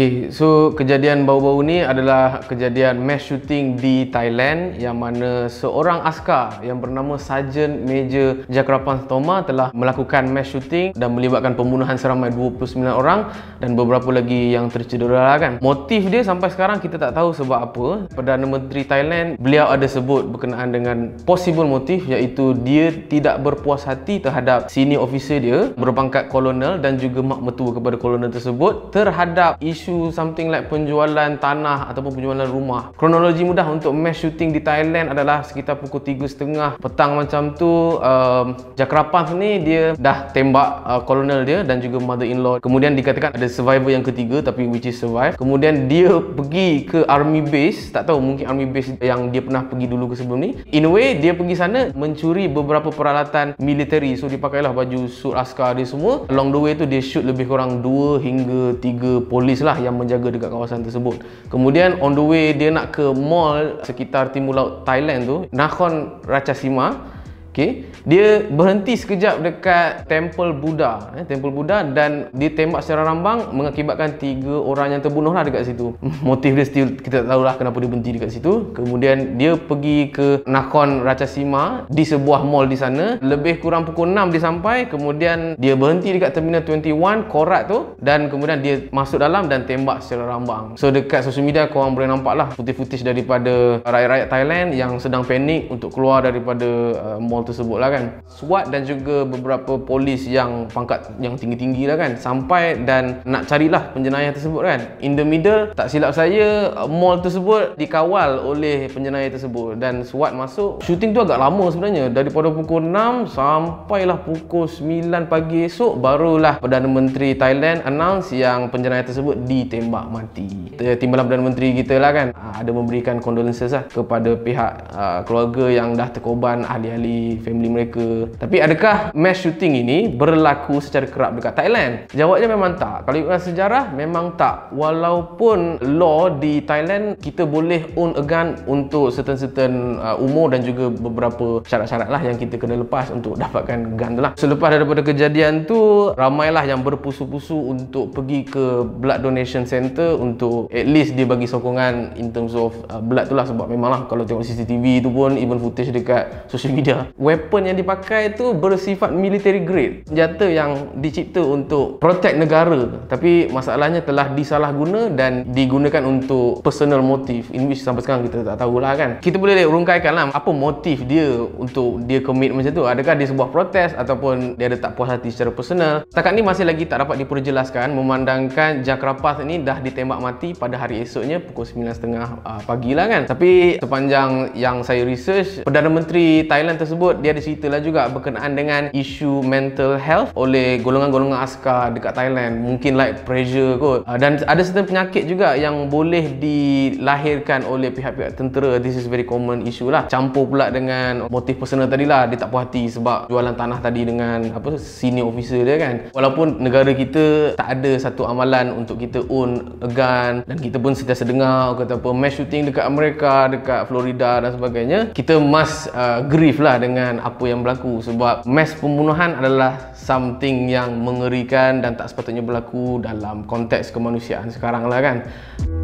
Okay, so kejadian bau-bau ni adalah kejadian mass shooting di Thailand yang mana seorang askar yang bernama Sergeant Major Jakrapan Stoma telah melakukan mass shooting dan melibatkan pembunuhan seramai 29 orang dan beberapa lagi yang tercedera lah kan. Motif dia sampai sekarang kita tak tahu sebab apa. Perdana Menteri Thailand beliau ada sebut berkenaan dengan possible motif iaitu dia tidak berpuas hati terhadap senior officer dia berpangkat kolonel dan juga mak metua kepada kolonel tersebut terhadap isu isu something like penjualan tanah ataupun penjualan rumah. Kronologi mudah untuk mass shooting di Thailand adalah sekitar pukul 3.30 petang macam tu um, Jakrapan ni dia dah tembak kolonel uh, dia dan juga mother-in-law. Kemudian dikatakan ada survivor yang ketiga tapi which is survive. Kemudian dia pergi ke army base, tak tahu mungkin army base yang dia pernah pergi dulu ke sebelum ni. In a way dia pergi sana mencuri beberapa peralatan military. So dipakailah baju suit askar dia semua. Along the way tu dia shoot lebih kurang 2 hingga 3 polis lah lah yang menjaga dekat kawasan tersebut kemudian on the way dia nak ke mall sekitar timur laut Thailand tu Nakhon Ratchasima Okay. Dia berhenti sekejap dekat Temple Buddha eh, Temple Buddha dan dia tembak secara rambang Mengakibatkan tiga orang yang terbunuh lah dekat situ Motif dia still kita tak tahulah kenapa dia berhenti dekat situ Kemudian dia pergi ke Nakhon Ratchasima Di sebuah mall di sana Lebih kurang pukul 6 dia sampai Kemudian dia berhenti dekat Terminal 21 Korat tu Dan kemudian dia masuk dalam dan tembak secara rambang So dekat social media korang boleh nampak lah Footage-footage daripada rakyat-rakyat Thailand Yang sedang panik untuk keluar daripada uh, mall mall tersebut lah kan SWAT dan juga beberapa polis yang pangkat yang tinggi-tinggi lah kan sampai dan nak carilah penjenayah tersebut kan in the middle tak silap saya mall tersebut dikawal oleh penjenayah tersebut dan SWAT masuk shooting tu agak lama sebenarnya daripada pukul 6 sampailah pukul 9 pagi esok barulah Perdana Menteri Thailand announce yang penjenayah tersebut ditembak mati timbalan Perdana Menteri kita lah kan ha, ada memberikan condolences lah kepada pihak uh, keluarga yang dah terkorban ahli-ahli family mereka. Tapi adakah mass shooting ini berlaku secara kerap dekat Thailand? Jawabnya memang tak. Kalau ikutkan sejarah, memang tak. Walaupun law di Thailand, kita boleh own a gun untuk certain-certain uh, umur dan juga beberapa syarat-syarat lah yang kita kena lepas untuk dapatkan gun tu lah. Selepas daripada kejadian tu, ramailah yang berpusu-pusu untuk pergi ke blood donation center untuk at least dia bagi sokongan in terms of uh, blood tu lah sebab memang lah kalau tengok CCTV tu pun even footage dekat social media weapon yang dipakai tu bersifat military grade senjata yang dicipta untuk protect negara tapi masalahnya telah disalahguna dan digunakan untuk personal motif in which sampai sekarang kita tak tahu lah kan kita boleh rungkaikan lah apa motif dia untuk dia commit macam tu adakah dia sebuah protes ataupun dia ada tak puas hati secara personal setakat ni masih lagi tak dapat diperjelaskan memandangkan Jack Rapaz ni dah ditembak mati pada hari esoknya pukul 9.30 ah, pagi lah kan tapi sepanjang yang saya research Perdana Menteri Thailand tersebut tersebut dia ada lah juga berkenaan dengan isu mental health oleh golongan-golongan askar dekat Thailand mungkin like pressure kot uh, dan ada certain penyakit juga yang boleh dilahirkan oleh pihak-pihak tentera this is very common issue lah campur pula dengan motif personal tadi lah dia tak puas hati sebab jualan tanah tadi dengan apa senior officer dia kan walaupun negara kita tak ada satu amalan untuk kita own a gun dan kita pun sentiasa dengar kata apa mass shooting dekat Amerika dekat Florida dan sebagainya kita must uh, grief lah dengan dengan apa yang berlaku sebab mass pembunuhan adalah something yang mengerikan dan tak sepatutnya berlaku dalam konteks kemanusiaan sekarang lah kan.